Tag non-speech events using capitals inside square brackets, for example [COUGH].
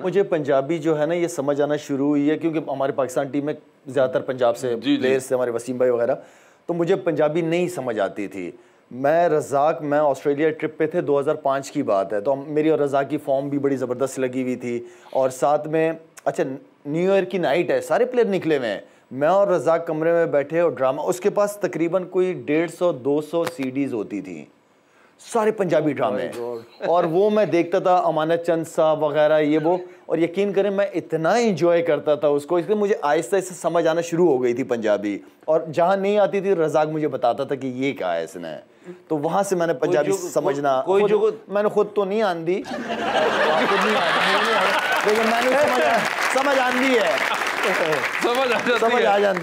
मुझे पंजाबी जो है ना ये समझ आना शुरू हुई है क्योंकि हमारे पाकिस्तान टीम में ज़्यादातर पंजाब से प्लेयर्स थे हमारे वसीम भाई वगैरह तो मुझे पंजाबी नहीं समझ आती थी मैं रजाक मैं ऑस्ट्रेलिया ट्रिप पे थे 2005 की बात है तो मेरी और रजाक की फॉर्म भी बड़ी ज़बरदस्त लगी हुई थी और साथ में अच्छा न्यू ईयर की नाइट है सारे प्लेयर निकले हुए हैं मैं और रजाक कमरे में बैठे और ड्रामा उसके पास तकरीबन कोई डेढ़ सौ दो सौ सीडीज़ होती थी सारे पंजाबी ड्रामे [LAUGHS] और वो मैं देखता था अमानत चंद साहब वगैरह ये वो और यकीन करें मैं इतना इंजॉय करता था उसको इसलिए मुझे आहिस्ता आहिस्ता समझ आना शुरू हो गई थी पंजाबी और जहाँ नहीं आती थी रजाक मुझे बताता था कि ये कहा है इसने तो वहां से मैंने पंजाबी समझना कोई जो मैंने खुद तो नहीं आंदी [LAUGHS] लेकिन मैंने समझ आंदी है समझ आ जाती